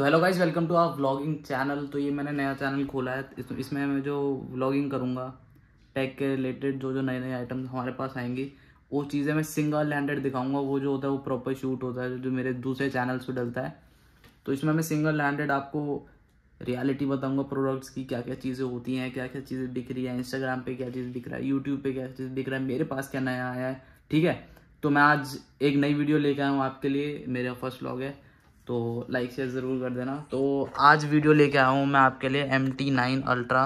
तो hello guys welcome to our vlogging channel तो ये मैंने नया चैनल खोला है इस, इसमें मैं जो व्लॉगिंग करूँगा टैग के रिलेटेड जो जो नए नए आइटम्स हमारे पास आएंगी वो चीज़ें मैं सिंगल हैंडेड दिखाऊंगा वो जो होता है वो प्रॉपर शूट होता है जो मेरे दूसरे चैनल्स पर डलता है तो इसमें मैं सिंगल हैंडेड आपको रियलिटी बताऊँगा प्रोडक्ट्स की क्या क्या चीज़ें होती हैं क्या क्या चीज़ें दिख रही हैं इंस्टाग्राम पर क्या चीज़ दिख रहा है यूट्यूब पर क्या चीज़ दिख रहा है मेरे पास क्या नया आया है ठीक है तो मैं आज एक नई वीडियो लेकर आया हूँ आपके लिए मेरा फर्स्ट व्लॉग है तो लाइक शेयर ज़रूर कर देना तो आज वीडियो लेके आया हूँ मैं आपके लिए M T nine ultra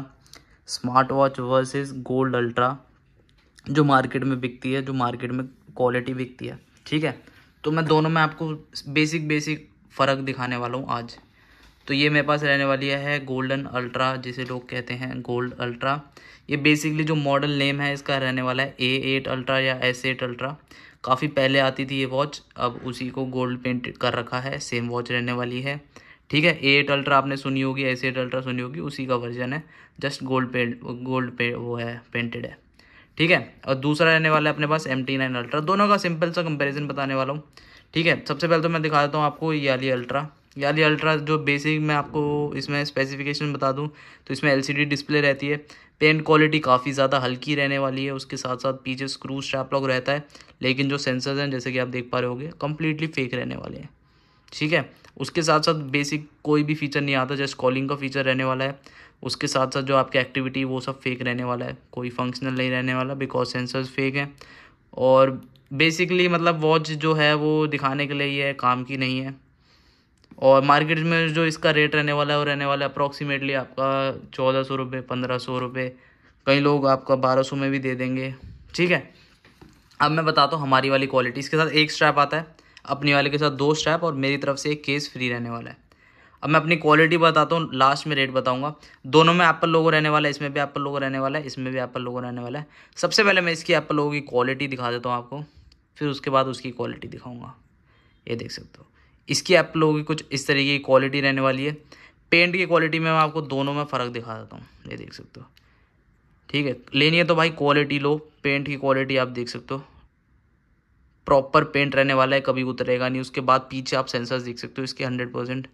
smart watch versus gold ultra जो मार्केट में बिकती है जो मार्केट में क्वालिटी बिकती है ठीक है तो मैं दोनों में आपको बेसिक बेसिक फ़र्क दिखाने वाला हूँ आज तो ये मेरे पास रहने वाली है गोल्डन अल्ट्रा जिसे लोग कहते हैं गोल्ड अल्ट्रा ये बेसिकली जो मॉडल नेम है इसका रहने वाला है ए एट अल्ट्रा या एस एट अल्ट्रा काफ़ी पहले आती थी ये वॉच अब उसी को गोल्ड पेंट कर रखा है सेम वॉच रहने वाली है ठीक है ए एट अल्ट्रा आपने सुनी होगी ऐसे एट अल्ट्रा सुनी होगी उसी का वर्जन है जस्ट गोल्ड पेंट गोल्ड पे वो है पेंटेड है ठीक है और दूसरा रहने वाला है अपने पास एम टी नाइन अल्ट्रा दोनों का सिंपल सा कंपैरिजन बताने वाला हूँ ठीक है सबसे पहले तो मैं दिखा देता हूँ आपको याली अल्ट्रा याली अल्ट्रा जो बेसिक मैं आपको इसमें स्पेसिफिकेशन बता दूँ तो इसमें एल सी डी डिस्प्ले रहती है पेंट क्वालिटी काफ़ी ज़्यादा हल्की रहने वाली है उसके साथ साथ पीछे स्क्रू स्ट्रैप लॉक रहता है लेकिन जो सेंसर्स हैं जैसे कि आप देख पा रहे होगे कम्प्लीटली फेक रहने वाले हैं ठीक है उसके साथ साथ बेसिक कोई भी फीचर नहीं आता जैसे कॉलिंग का फीचर रहने वाला है उसके साथ साथ जो आपकी एक्टिविटी वो सब फेक रहने वाला है कोई फंक्शनल नहीं रहने वाला बिकॉज सेंसर्स फेक हैं और बेसिकली मतलब वॉच जो है वो दिखाने के लिए है काम की नहीं है और मार्केट में जो इसका रेट रहने वाला है वो रहने वाला है अप्रॉक्सीमेटली आपका चौदह सौ रुपये पंद्रह सौ रुपये कई लोग आपका बारह सौ में भी दे देंगे ठीक है अब मैं बताता हूँ हमारी वाली क्वालिटी इसके साथ एक स्ट्रैप आता है अपने वाले के साथ दो स्ट्रैप और मेरी तरफ से एक केस फ्री रहने वाला है अब मैं अपनी क्वालिटी बताता हूँ लास्ट में रेट बताऊँगा दोनों में एप्पल लोगो रहने वाला है इसमें भी एप्पल लोगो रहने वाला है इसमें भी एप्पल लोगो रहने वाला है सबसे पहले मैं इसकी एप्पल लोगों की क्वालिटी दिखा देता हूँ आपको फिर उसके बाद उसकी क्वालिटी दिखाऊँगा ये देख सकते हो इसकी आप लोगों की कुछ इस तरीके की क्वालिटी रहने वाली है पेंट की क्वालिटी में मैं आपको दोनों में फ़र्क दिखा देता हूँ ये देख सकते हो ठीक है लेनी है तो भाई क्वालिटी लो पेंट की क्वालिटी आप देख सकते हो प्रॉपर पेंट रहने वाला है कभी उतरेगा नहीं उसके बाद पीछे आप सेंसर्स देख सकते हो इसके हंड्रेड परसेंट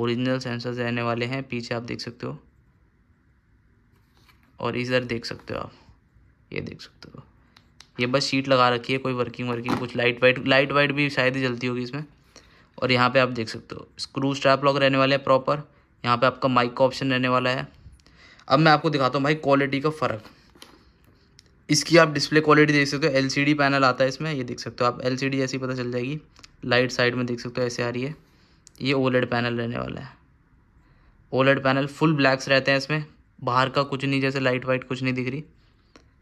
ओरिजिनल सेंसर्स रहने वाले हैं पीछे आप देख सकते हो और इधर देख सकते हो आप ये देख सकते हो ये बस शीट लगा रखी है कोई वर्किंग वर्किंग कुछ लाइट वाइट लाइट वाइट भी शायद ही जलती होगी इसमें और यहाँ पे आप देख सकते हो स्क्रू स्ट्रैप लॉक रहने वाले हैं प्रॉपर यहाँ पे आपका माइक का ऑप्शन रहने वाला है अब मैं आपको दिखाता हूँ भाई क्वालिटी का फ़र्क इसकी आप डिस्प्ले क्वालिटी देख सकते हो एलसीडी पैनल आता है इसमें ये देख सकते हो आप एलसीडी ऐसी पता चल जाएगी लाइट साइड में देख सकते हो ऐसे आ रही है ये ओलेड पैनल रहने वाला है ओलेड पैनल फुल ब्लैक्स रहते हैं इसमें बाहर का कुछ नहीं जैसे लाइट वाइट कुछ नहीं दिख रही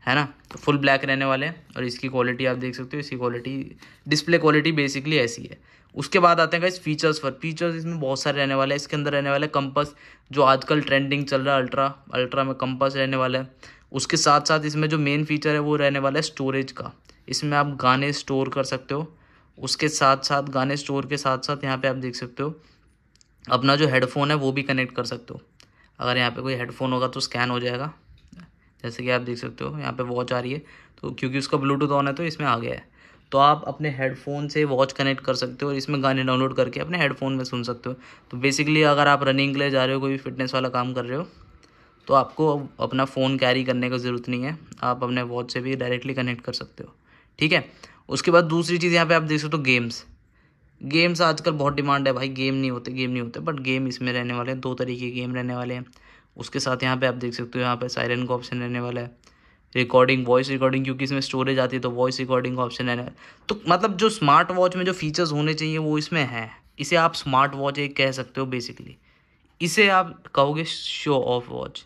है ना तो फुल ब्लैक रहने वाले हैं और इसकी क्वालिटी आप देख सकते हो इसकी क्वालिटी डिस्प्ले क्वालिटी बेसिकली ऐसी है उसके बाद आते हैं इस फीचर्स पर फीचर्स इसमें बहुत सारे रहने वाले हैं इसके अंदर रहने वाले कंपस जो आजकल ट्रेंडिंग चल रहा है अल्ट्रा अल्ट्रा में कंपस रहने वाला है उसके साथ साथ इसमें जो मेन फीचर है वो रहने वाला है स्टोरेज का इसमें आप गाने स्टोर कर सकते हो उसके साथ साथ गाने स्टोर के साथ साथ यहाँ पर आप देख सकते हो अपना जो हेडफोन है वो भी कनेक्ट कर सकते हो अगर यहाँ पर कोई हेडफोन होगा तो स्कैन हो जाएगा जैसे कि आप देख सकते हो यहाँ पर वॉच आ रही है तो क्योंकि उसका ब्लूटूथ ऑन है तो इसमें आ गया है तो आप अपने हेडफोन से वॉच कनेक्ट कर सकते हो और इसमें गाने डाउनलोड करके अपने हेडफोन में सुन सकते हो तो बेसिकली अगर आप रनिंग के लिए जा रहे हो कोई भी फिटनेस वाला काम कर रहे हो तो आपको अपना फ़ोन कैरी करने की ज़रूरत नहीं है आप अपने वॉच से भी डायरेक्टली कनेक्ट कर सकते हो ठीक है उसके बाद दूसरी चीज़ यहाँ पे आप देख सकते हो गेम्स तो गेम्स आजकल बहुत डिमांड है भाई गेम नहीं होते गेम नहीं होते बट गेम इसमें रहने वाले हैं दो तरीके के गेम रहने वाले हैं उसके साथ यहाँ पे आप देख सकते हो यहाँ पे साइरन का ऑप्शन रहने वाला है रिकॉर्डिंग वॉइस रिकॉर्डिंग क्योंकि इसमें स्टोरेज आती है तो वॉइस रिकॉर्डिंग का ऑप्शन है ना तो मतलब जो स्मार्ट वॉच में जो फीचर्स होने चाहिए वो इसमें हैं इसे आप स्मार्ट वॉच एक कह सकते हो बेसिकली इसे आप कहोगे शो ऑफ वॉच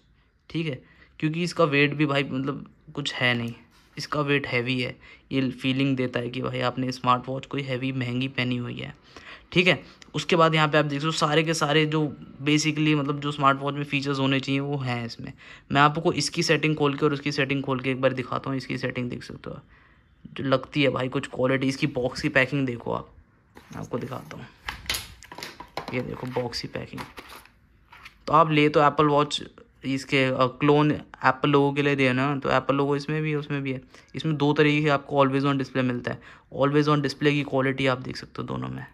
ठीक है क्योंकि इसका वेट भी भाई मतलब कुछ है नहीं इसका वेट हैवी है ये फीलिंग देता है कि भाई आपने स्मार्ट वॉच कोई हैवी महंगी पहनी हुई है ठीक है उसके बाद यहाँ पे आप देख सकते हो सारे के सारे जो बेसिकली मतलब जो स्मार्ट वॉच में फीचर्स होने चाहिए वो हैं इसमें मैं आपको इसकी सेटिंग खोल के और उसकी सेटिंग खोल के एक बार दिखाता हूँ इसकी सेटिंग देख सकते हो जो लगती है भाई कुछ क्वालिटी इसकी बॉक्स की पैकिंग देखो आप आपको दिखाता हूँ ये देखो बॉक्स की पैकिंग तो आप ले तो एप्पल वॉच इसके क्लोन एप्पल लोगों के लिए देना ना तो एप्पल लोगो इसमें भी है उसमें भी है इसमें दो तरीके के आपको ऑलवेज़ ऑन डिस्प्ले मिलता है ऑलवेज़ ऑन डिस्प्ले की क्वालिटी आप देख सकते हो दोनों में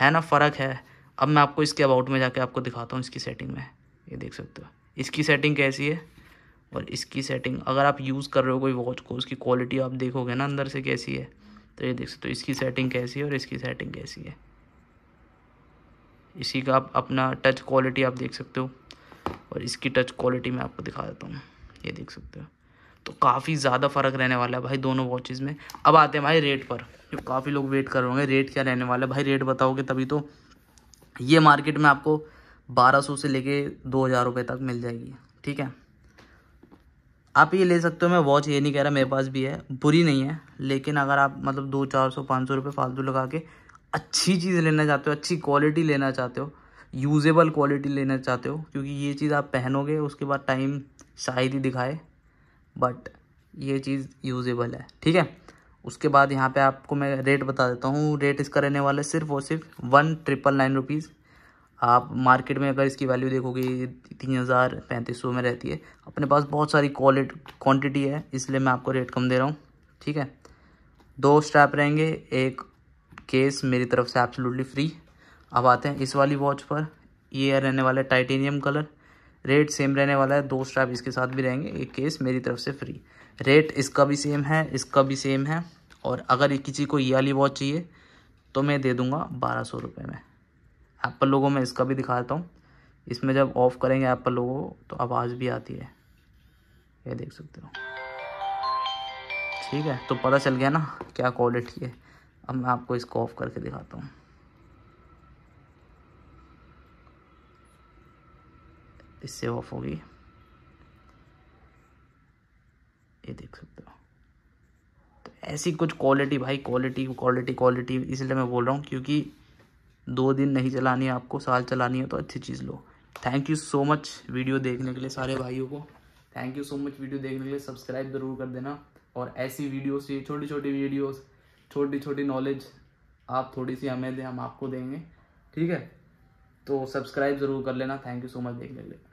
है ना फ़र्क है अब मैं आपको इसके अबाउट में जाके आपको दिखाता हूँ इसकी सेटिंग में ये देख सकते हो इसकी सेटिंग कैसी है और इसकी सेटिंग अगर आप यूज़ कर रहे हो कोई वॉच को उसकी क्वालिटी आप देखोगे ना अंदर से कैसी है तो ये देख सकते हो इसकी सेटिंग कैसी है और इसकी सेटिंग कैसी है इसी का आप अपना टच क्वालिटी आप देख सकते हो और इसकी टच क्वालिटी मैं आपको दिखा देता हूँ ये देख सकते हो तो काफ़ी ज़्यादा फ़र्क रहने वाला है भाई दोनों वॉचेज़ में अब आते हैं भाई रेट पर जो काफ़ी लोग वेट कर रहे होंगे रेट क्या रहने वाला है भाई रेट बताओगे तभी तो ये मार्केट में आपको 1200 से लेके दो हज़ार रुपये तक मिल जाएगी ठीक है आप ये ले सकते हो मैं वॉच ये नहीं कह रहा मेरे पास भी है बुरी नहीं है लेकिन अगर आप मतलब दो चार सौ पाँच सौ रुपये फालतू लगा के अच्छी चीज़ लेना चाहते हो अच्छी क्वालिटी लेना चाहते हो यूजेबल क्वालिटी लेना चाहते हो क्योंकि ये चीज़ आप पहनोगे उसके बाद टाइम शायद ही दिखाए बट ये चीज़ यूजेबल है ठीक है उसके बाद यहाँ पे आपको मैं रेट बता देता हूँ रेट इसका रहने वाला है सिर्फ और सिर्फ वन ट्रिपल नाइन रुपीज़ आप मार्केट में अगर इसकी वैल्यू देखोगे तीन हज़ार पैंतीस सौ में रहती है अपने पास बहुत सारी क्वालिटी क्वांटिटी है इसलिए मैं आपको रेट कम दे रहा हूँ ठीक है दो स्ट्रैप रहेंगे एक केस मेरी तरफ से एब्सोल्युटली फ्री अब आते हैं इस वाली वॉच पर ये रहने वाला है टाइटेनियम कलर रेट सेम रहने वाला है दो स्ट्रैप इसके साथ भी रहेंगे एक केस मेरी तरफ से फ्री रेट इसका भी सेम है इसका भी सेम है और अगर किसी को ये वाली वॉच चाहिए तो मैं दे दूँगा बारह सौ रुपये में एप्पल लोगों में इसका भी दिखाता हूँ इसमें जब ऑफ़ करेंगे एप्पल लोगों तो आवाज़ भी आती है ये देख सकते हो ठीक है तो पता चल गया ना क्या क्वालिटी है अब मैं आपको इसको ऑफ़ करके दिखाता हूँ इससे ऑफ होगी ये देख सकते हो तो ऐसी कुछ क्वालिटी भाई क्वालिटी क्वालिटी क्वालिटी इसलिए मैं बोल रहा हूँ क्योंकि दो दिन नहीं चलानी है आपको साल चलानी है तो अच्छी चीज़ लो thank you so much video देखने के लिए सारे भाइयों को thank you so much video देखने के लिए सब्सक्राइब ज़रूर कर देना और ऐसी वीडियोस ये छोटी छोटी वीडियोस छोटी छोटी नॉलेज आप थोड़ी सी हमें दें हम आपको देंगे ठीक है तो सब्सक्राइब ज़रूर कर लेना थैंक यू सो मच देखने के लिए